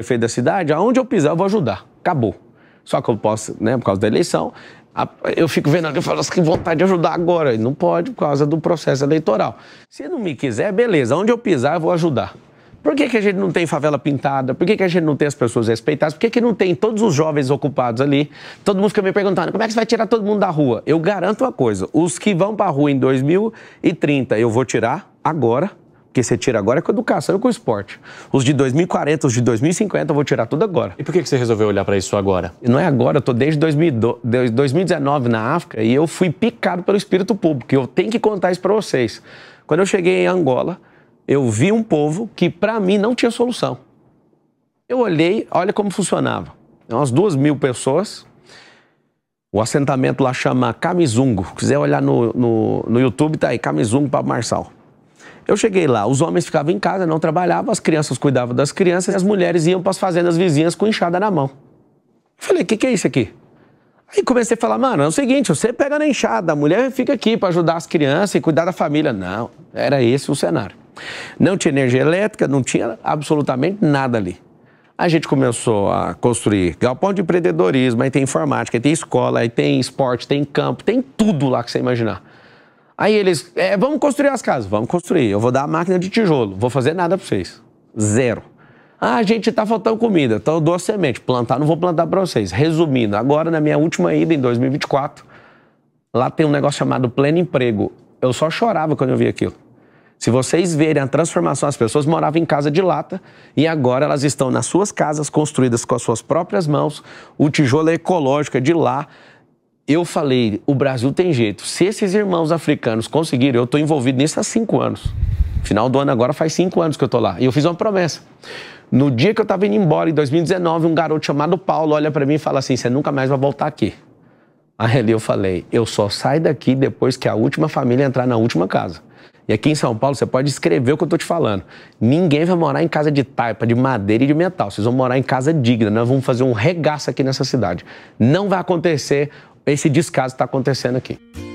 prefeito da cidade, aonde eu pisar eu vou ajudar. Acabou. Só que eu posso, né, por causa da eleição, eu fico vendo alguém e falo, que vontade de ajudar agora. E não pode por causa do processo eleitoral. Se não me quiser, beleza, onde eu pisar eu vou ajudar. Por que, que a gente não tem favela pintada? Por que, que a gente não tem as pessoas respeitadas? Por que, que não tem todos os jovens ocupados ali? Todo mundo fica me perguntando, como é que você vai tirar todo mundo da rua? Eu garanto uma coisa, os que vão para a rua em 2030 eu vou tirar agora, que você tira agora é com educação e com esporte. Os de 2040, os de 2050, eu vou tirar tudo agora. E por que você resolveu olhar para isso agora? Não é agora, eu tô desde 2019 na África e eu fui picado pelo espírito público. Eu tenho que contar isso para vocês. Quando eu cheguei em Angola, eu vi um povo que para mim não tinha solução. Eu olhei, olha como funcionava. Umas duas mil pessoas. O assentamento lá chama Camizungo. Se quiser olhar no, no, no YouTube, tá aí, Camizungo Pablo Marçal. Eu cheguei lá, os homens ficavam em casa, não trabalhavam, as crianças cuidavam das crianças e as mulheres iam para as fazendas vizinhas com enxada na mão. falei, o que, que é isso aqui? Aí comecei a falar, mano, é o seguinte, você pega na enxada, a mulher fica aqui para ajudar as crianças e cuidar da família. Não, era esse o cenário. Não tinha energia elétrica, não tinha absolutamente nada ali. A gente começou a construir galpão de empreendedorismo, aí tem informática, aí tem escola, aí tem esporte, tem campo, tem tudo lá que você imaginar. Aí eles, é, vamos construir as casas. Vamos construir. Eu vou dar a máquina de tijolo. Vou fazer nada para vocês. Zero. Ah, gente, tá faltando comida. Então eu dou a semente. Plantar, não vou plantar para vocês. Resumindo, agora na minha última ida, em 2024, lá tem um negócio chamado pleno emprego. Eu só chorava quando eu vi aquilo. Se vocês verem a transformação, as pessoas moravam em casa de lata e agora elas estão nas suas casas construídas com as suas próprias mãos. O tijolo é ecológico, é de lá eu falei, o Brasil tem jeito. Se esses irmãos africanos conseguirem, eu estou envolvido nisso há cinco anos. Final do ano agora faz cinco anos que eu estou lá. E eu fiz uma promessa. No dia que eu estava indo embora, em 2019, um garoto chamado Paulo olha para mim e fala assim, você nunca mais vai voltar aqui. Aí ali eu falei, eu só saio daqui depois que a última família entrar na última casa. E aqui em São Paulo, você pode escrever o que eu estou te falando. Ninguém vai morar em casa de taipa, de madeira e de metal. Vocês vão morar em casa digna. Nós vamos fazer um regaço aqui nessa cidade. Não vai acontecer esse descaso está acontecendo aqui.